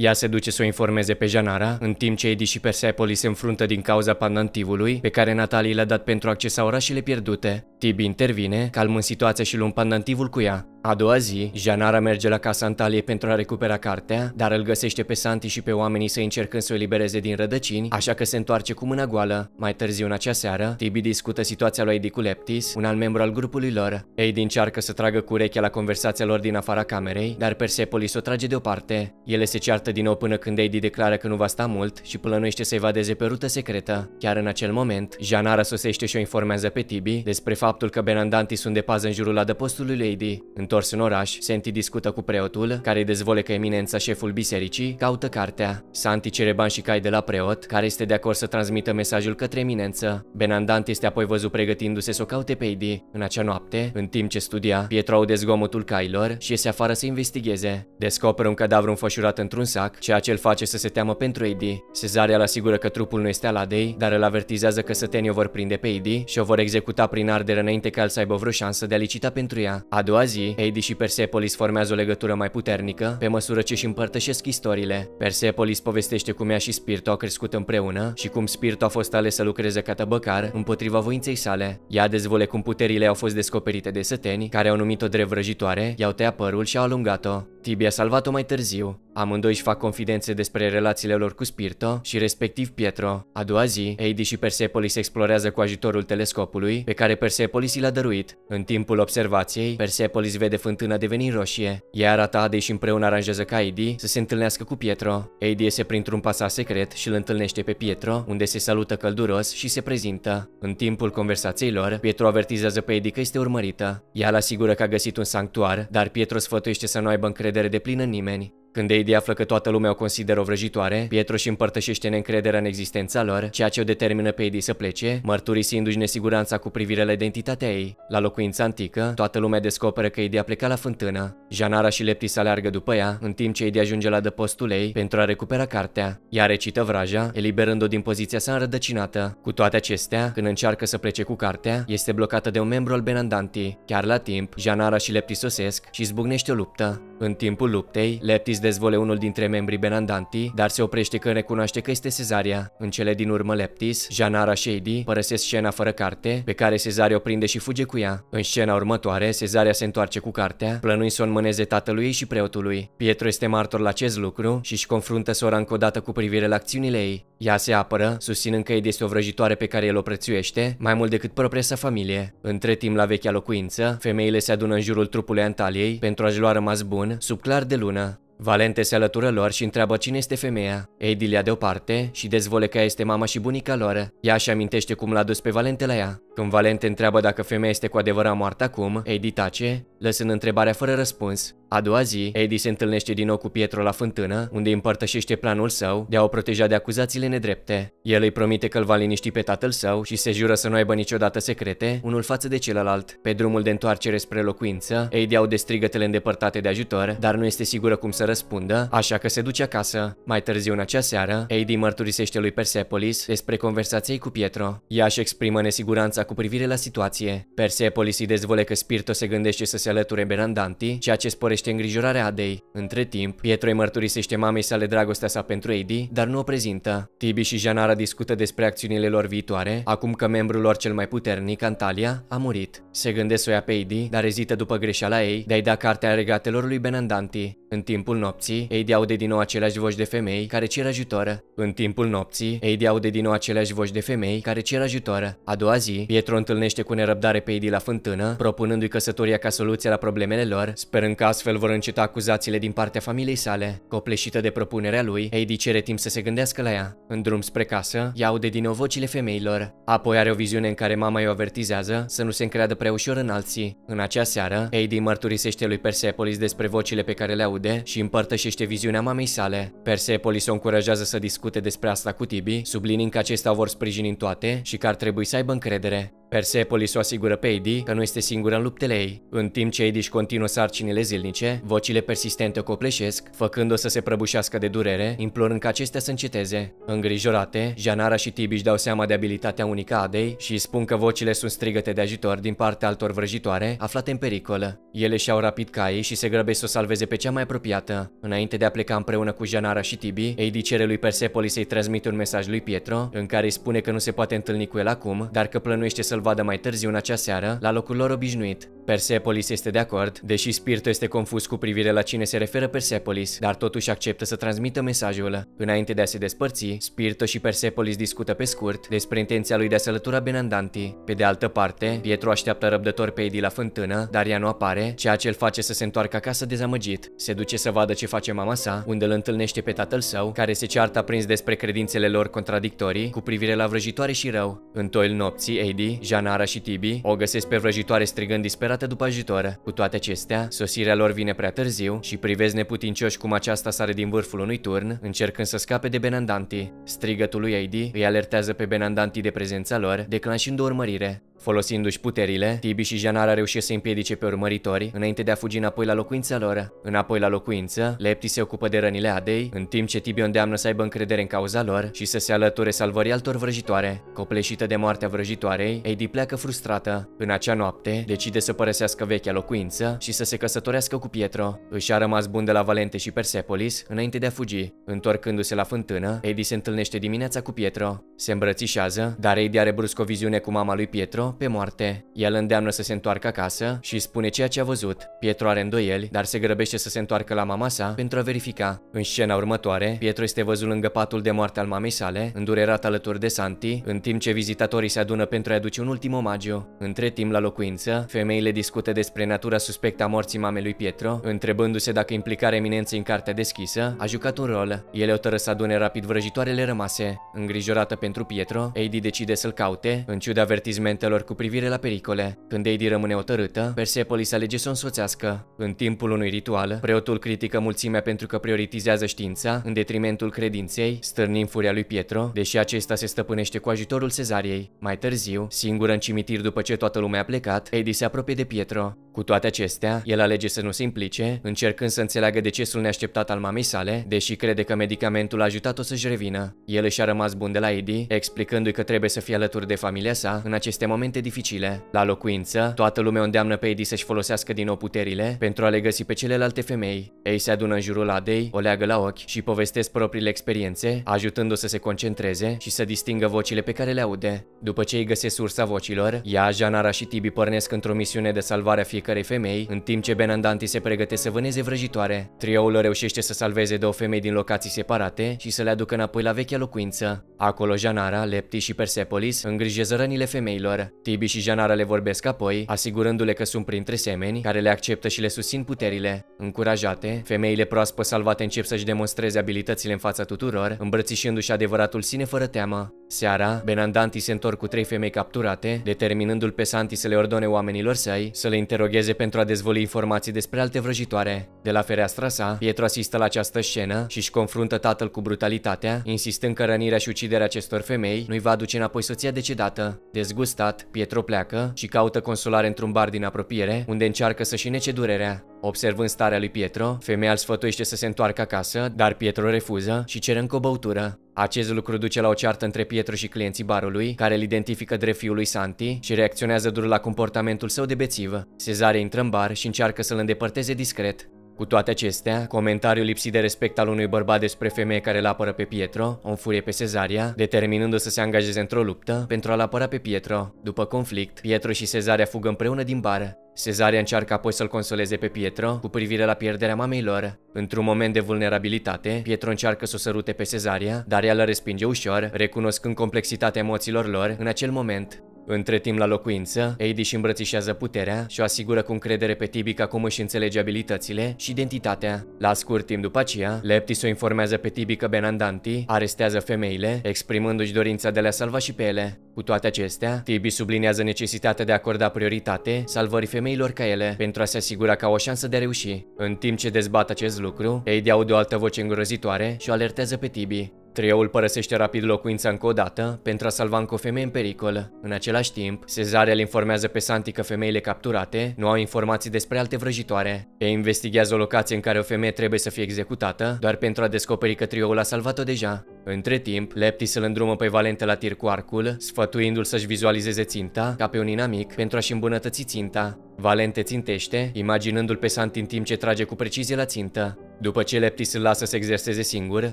Ea se duce să o informeze pe Janara, în timp ce Eddie și Persepolis se înfruntă din cauza pandantivului pe care Natalie l-a dat pentru a accesa orașele pierdute. Tibi intervine, calmând situația și luând pandantivul cu ea. A doua zi, Janara merge la casa Antalie pentru a recupera cartea, dar îl găsește pe Santi și pe oamenii să încercând să o elibereze din rădăcini, așa că se întoarce cu mâna goală. Mai târziu în acea seară, Tibi discută situația lui Eddie cu Leptis, un alt membru al grupului lor. Eddie încearcă să tragă cu urechea la conversația lor din afara camerei, dar Persepolis o trage deoparte. Ele se ceartă așteaptă din nou până când Eddie declară că nu va sta mult și plănuiește să evadeze pe rută secretă. Chiar în acel moment, Janara sosește și o informează pe Tibi despre faptul că Benandanti sunt de pază în jurul adăpostului Lady. Întors în oraș, Senti discută cu preotul, care îi dezvole că eminența șeful bisericii caută cartea. Santi cere bani și cai de la preot, care este de acord să transmită mesajul către eminență. Benandant este apoi văzut pregătindu-se să o caute pe Eddie. În acea noapte, în timp ce studia, Pietro aude zgomotul cailor și iese afară să investigheze. Descoperă un cadavru înfășurat într-un Isaac, ceea ce îl face să se teamă pentru Eddie. Cezaria îl asigură că trupul nu este al Adei, dar îl avertizează că sătenii o vor prinde pe Eddie și o vor executa prin ardere înainte ca el să aibă vreo șansă de a licita pentru ea. A doua zi, Eddie și Persepolis formează o legătură mai puternică, pe măsură ce își împărtășesc istoriile. Persepolis povestește cum ea și Spirto au crescut împreună și cum Spirto a fost ales să lucreze ca tăbăcar împotriva voinței sale. Ea dezvole cum puterile au fost descoperite de săteni, care au numit-o drept vrăjitoare, i-au tăiat părul și au alungat-o. Tibi a salvat-o mai târziu. Amândoi își fac confidențe despre relațiile lor cu Spirto și respectiv Pietro. A doua zi, Heidi și Persepolis explorează cu ajutorul telescopului pe care Persepolis i l-a dăruit. În timpul observației, Persepolis vede fântâna deveni roșie, arată Adei și împreună aranjează ca Heidi să se întâlnească cu Pietro. Heidi iese printr-un pasaj secret și îl întâlnește pe Pietro, unde se salută călduros și se prezintă. În timpul conversației lor, Pietro avertizează pe Heidi că este urmărită. Ea îl asigură că a găsit un sanctuar, dar Pietro sfătuiește să nu aibă încredere de plină în nimeni. Când Heidi află că toată lumea o consideră o vrăjitoare, Pietro și împărtășește neîncrederea în existența lor, ceea ce o determină pe Heidi să plece, mărturisindu-și nesiguranța cu privire la identitatea ei. La locuința antică, toată lumea descoperă că Heidi a plecat la fântână. Janara și Leptis aleargă după ea, în timp ce Heidi ajunge la dăpostul ei pentru a recupera cartea. Ea recită vraja, eliberând-o din poziția sa înrădăcinată. Cu toate acestea, când încearcă să plece cu cartea, este blocată de un membru al Benandanti. Chiar la timp, Janara și Leptis sosesc și zbucnește o luptă. În timpul luptei, Leptis dezvole unul dintre membrii Benandanti, dar se oprește când recunoaște că este Cezaria. În cele din urmă Leptis, Janara și Edi părăsesc scena fără carte, pe care Cezaria o prinde și fuge cu ea. În scena următoare, Cezaria se întoarce cu cartea, plănuind să o înmâneze tatălui și preotului. Pietro este martor la acest lucru și își confruntă sora încă o dată cu privire la acțiunile ei. Ea se apără, susținând că Edi este o vrăjitoare pe care el o prețuiește, mai mult decât propria sa familie. Între timp, la vechea locuință, femeile se adună în jurul trupului Antaliei pentru a-și lua rămas bun, sub clar de lună. Valente se alătură lor și întreabă cine este femeia. Adi le deoparte și dezvolă că este mama și bunica lor. Ea și amintește cum l-a dus pe Valente la ea. Când Valente întreabă dacă femeia este cu adevărat moartă acum, Eddie tace, lăsând întrebarea fără răspuns. A doua zi, Eddie se întâlnește din nou cu Pietro la fântână, unde împărtășește planul său de a o proteja de acuzațiile nedrepte. El îi promite că îl va liniști pe tatăl său și se jură să nu aibă niciodată secrete, unul față de celălalt. Pe drumul de întoarcere spre locuință, Eddie aude strigătele îndepărtate de ajutor, dar nu este sigură cum să răspundă, așa că se duce acasă. Mai târziu în acea seară, Eddie mărturisește lui Persepolis despre conversației cu Pietro. Ea își exprimă nesiguranța cu privire la situație. Persepolis îi dezvole că Spirto se gândește să se alăture Berandanti, ceea ce sporește îngrijorarea Adei. Între timp, Pietro îi mărturisește mamei sale dragostea sa pentru Edi, dar nu o prezintă. Tibi și Janara discută despre acțiunile lor viitoare, acum că membrul lor cel mai puternic, Antalia, a murit. Se gândesc să o ia pe Edi, dar ezită după greșeala ei de a-i da cartea regatelor lui Benandanti. În timpul nopții, ei de de din nou aceleași voci de femei care cer ajutoră. În timpul nopții, ei de de din nou aceleași voci de femei care cer ajutoră. A doua zi, Pietro întâlnește cu nerăbdare pe Edi la fântână, propunându-i căsătoria ca soluție la problemele lor, sperând că astfel vor înceta acuzațiile din partea familiei sale. Copleșită de propunerea lui, Edi cere timp să se gândească la ea. În drum spre casă, ea aude din nou vocile femeilor. Apoi are o viziune în care mama îi avertizează să nu se încreadă prea ușor în alții. În acea seară, Edi mărturisește lui Persepolis despre vocile pe care le aude aude și împărtășește viziunea mamei sale. Persepolis o încurajează să discute despre asta cu Tibi, sublinind că acestea vor sprijini în toate și că ar trebui să aibă încredere. Persepolis o asigură pe Edi că nu este singură în luptele ei. În timp ce Edi își continuă sarcinile zilnice, vocile persistente o copleșesc, făcând-o să se prăbușească de durere, implorând ca acestea să înceteze. Îngrijorate, Janara și Tibi își dau seama de abilitatea unică a Adei și spun că vocile sunt strigăte de ajutor din partea altor vrăjitoare aflate în pericol. Ele și-au rapid caii și se grăbesc să o salveze pe cea mai apropiată. Înainte de a pleca împreună cu Janara și Tibi, Edi cere lui Persepolis să-i transmite un mesaj lui Pietro, în care îi spune că nu se poate întâlni cu el acum, dar că plănuiește să să-l vadă mai târziu în acea seară, la locul lor obișnuit. Persepolis este de acord, deși Spirto este confuz cu privire la cine se referă Persepolis, dar totuși acceptă să transmită mesajul. Înainte de a se despărți, Spirto și Persepolis discută pe scurt despre intenția lui de a sălătura Benandanti. Pe de altă parte, Pietro așteaptă răbdător pe Edi la fântână, dar ea nu apare, ceea ce îl face să se întoarcă acasă dezamăgit. Se duce să vadă ce face mama sa, unde îl întâlnește pe tatăl său, care se ceartă prins despre credințele lor contradictorii cu privire la vrăjitoare și rău. În toil nopții, Edi, Janara și Tibi o găsesc pe vrăjitoare strigând disperate după ajutor. Cu toate acestea, sosirea lor vine prea târziu și privesc neputincioși cum aceasta sare din vârful unui turn, încercând să scape de Benandanti. Strigătul lui Heidi îi alertează pe Benandanti de prezența lor, declanșând o urmărire. Folosindu-și puterile, Tibi și Janara reușesc să împiedice pe urmăritori înainte de a fugi înapoi la locuința lor. Înapoi la locuință, Lepti se ocupă de rănile Adei, în timp ce Tibi o îndeamnă să aibă încredere în cauza lor și să se alăture salvării altor vrăjitoare. Copleșită de moartea vrăjitoarei, Heidi pleacă frustrată. În acea noapte, decide să părăsească vechea locuință și să se căsătorească cu Pietro. Își a rămas bun de la Valente și Persepolis înainte de a fugi. Întorcându-se la fântână, Heidi se întâlnește dimineața cu Pietro. Se îmbrățișează, dar Heidi are brusc o viziune cu mama lui Pietro pe moarte. El îndeamnă să se întoarcă acasă și spune ceea ce a văzut. Pietro are îndoieli, dar se grăbește să se întoarcă la mama sa pentru a verifica. În scena următoare, Pietro este văzut lângă patul de moarte al mamei sale, îndurerat alături de Santi, în timp ce vizitatorii se adună pentru a aduce un un ultim omagiu. Între timp la locuință, femeile discută despre natura suspectă a morții lui Pietro, întrebându-se dacă implicarea eminenței în cartea deschisă a jucat un rol. Ele tără să adune rapid vrăjitoarele rămase. Îngrijorată pentru Pietro, Heidi decide să-l caute, în ciuda avertizmentelor cu privire la pericole. Când Heidi rămâne otărâtă, Persepolis alege să o însoțească. În timpul unui ritual, preotul critică mulțimea pentru că prioritizează știința în detrimentul credinței, stârnind furia lui Pietro, deși acesta se stăpânește cu ajutorul Cezariei. Mai târziu, singur singură în cimitir după ce toată lumea a plecat, Eddie se apropie de Pietro. Cu toate acestea, el alege să nu se implice, încercând să înțeleagă decesul neașteptat al mamei sale, deși crede că medicamentul a ajutat-o să-și revină. El și a rămas bun de la Eddie, explicându-i că trebuie să fie alături de familia sa în aceste momente dificile. La locuință, toată lumea îndeamnă pe Eddie să-și folosească din nou puterile pentru a le găsi pe celelalte femei. Ei se adună în jurul Adei, o leagă la ochi și povestesc propriile experiențe, ajutându-o să se concentreze și să distingă vocile pe care le aude. După ce ei găsesc sursa vocilor, ea, Janara și Tibi pornesc într-o misiune de salvare a fiecărei femei, în timp ce Benandanti se pregăte să vâneze vrăjitoare. Trioul reușește să salveze două femei din locații separate și să le aducă înapoi la vechea locuință. Acolo Janara, Lepti și Persepolis îngrijesc rănile femeilor. Tibi și Janara le vorbesc apoi, asigurându-le că sunt printre semeni care le acceptă și le susțin puterile. Încurajate, femeile proaspăt salvate încep să-și demonstreze abilitățile în fața tuturor, îmbrățișându-și adevăratul sine fără teamă. Seara, Benandanti se întorc cu trei femei capturate curate, determinându-l pe Santi să le ordone oamenilor săi să le interogheze pentru a dezvolui informații despre alte vrăjitoare. De la fereastra sa, Pietro asistă la această scenă și își confruntă tatăl cu brutalitatea, insistând că rănirea și uciderea acestor femei nu-i va aduce înapoi soția decedată. Dezgustat, Pietro pleacă și caută consolare într-un bar din apropiere, unde încearcă să-și nece durerea. Observând starea lui Pietro, femeia îl sfătuiește să se întoarcă acasă, dar Pietro refuză și cere încă o băutură. Acest lucru duce la o ceartă între Pietro și clienții barului, care îl identifică drept fiul lui Santi și reacționează dur la comportamentul său de bețivă. Cezare intră în bar și încearcă să-l îndepărteze discret. Cu toate acestea, comentariul lipsit de respect al unui bărbat despre femeie care îl apără pe Pietro o înfurie pe Cezaria, determinându-o să se angajeze într-o luptă pentru a-l apăra pe Pietro. După conflict, Pietro și Cezaria fugă împreună din bară. Cezarea încearcă apoi să-l consoleze pe Pietro cu privire la pierderea mamei lor. Într-un moment de vulnerabilitate, Pietro încearcă să o sărute pe Cezarea, dar ea îl respinge ușor, recunoscând complexitatea emoțiilor lor în acel moment. Între timp la locuință, Heidi își îmbrățișează puterea și o asigură cu încredere pe Tibi că acum își înțelege abilitățile și identitatea. La scurt timp după aceea, Leptis o informează pe Tibi că Benandanti arestează femeile, exprimându-și dorința de a le salva și pe ele. Cu toate acestea, Tibi sublinează necesitatea de a acorda prioritate salvării femeilor ca ele, pentru a se asigura că au o șansă de a reuși. În timp ce dezbat acest lucru, Heidi aude o altă voce îngrozitoare și o alertează pe Tibi. Trioul părăsește rapid locuința încă o dată pentru a salva încă o femeie în pericol. În același timp, Cezare îl informează pe Santi că femeile capturate nu au informații despre alte vrăjitoare. Ei investigează o locație în care o femeie trebuie să fie executată, doar pentru a descoperi că trioul a salvat-o deja. Între timp, Leptis îl îndrumă pe Valente la tir cu arcul, sfătuindu-l să-și vizualizeze ținta ca pe un inamic pentru a-și îmbunătăți ținta. Valente țintește, imaginându-l pe Santi în timp ce trage cu precizie la țintă. După ce Leptis îl lasă să exerseze singur,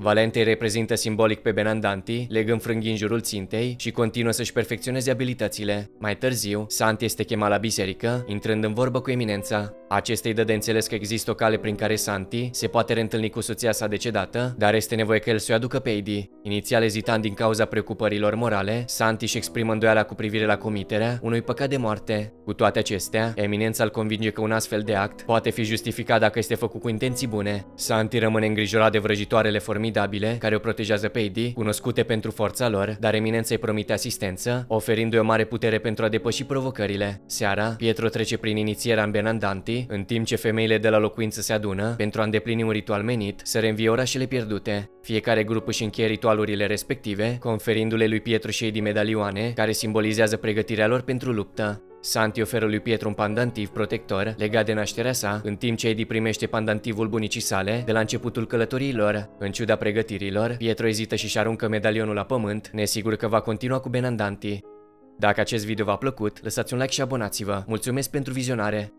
Valente reprezintă simbolic pe Benandanti, legând frânghii în jurul țintei și continuă să-și perfecționeze abilitățile. Mai târziu, Santi este chemat la biserică, intrând în vorbă cu eminența. Acesta îi dă de înțeles că există o cale prin care Santi se poate reîntâlni cu soția sa decedată, dar este nevoie că el să i aducă pe Edi. Inițial ezitant din cauza preocupărilor morale, Santi își exprimă îndoiala cu privire la comiterea unui păcat de moarte. Cu toate acestea, eminența îl convinge că un astfel de act poate fi justificat dacă este făcut cu intenții bune. Santi rămâne îngrijorat de vrăjitoarele formidabile care o protejează pe Eddie, cunoscute pentru forța lor, dar Eminența îi promite asistență, oferindu-i o mare putere pentru a depăși provocările. Seara, Pietro trece prin inițierea în Benandanti, în timp ce femeile de la locuință se adună pentru a îndeplini un ritual menit să reînvie orașele pierdute. Fiecare grup își încheie ritualurile respective, conferindu-le lui Pietro și Eddie medalioane, care simbolizează pregătirea lor pentru luptă. Santi oferă lui Pietru un pandantiv protector legat de nașterea sa, în timp ce Eddie primește pandantivul bunicii sale de la începutul călătoriilor. În ciuda pregătirilor, Pietro ezită și-și aruncă medalionul la pământ, nesigur că va continua cu Benandanti. Dacă acest video v-a plăcut, lăsați un like și abonați-vă. Mulțumesc pentru vizionare!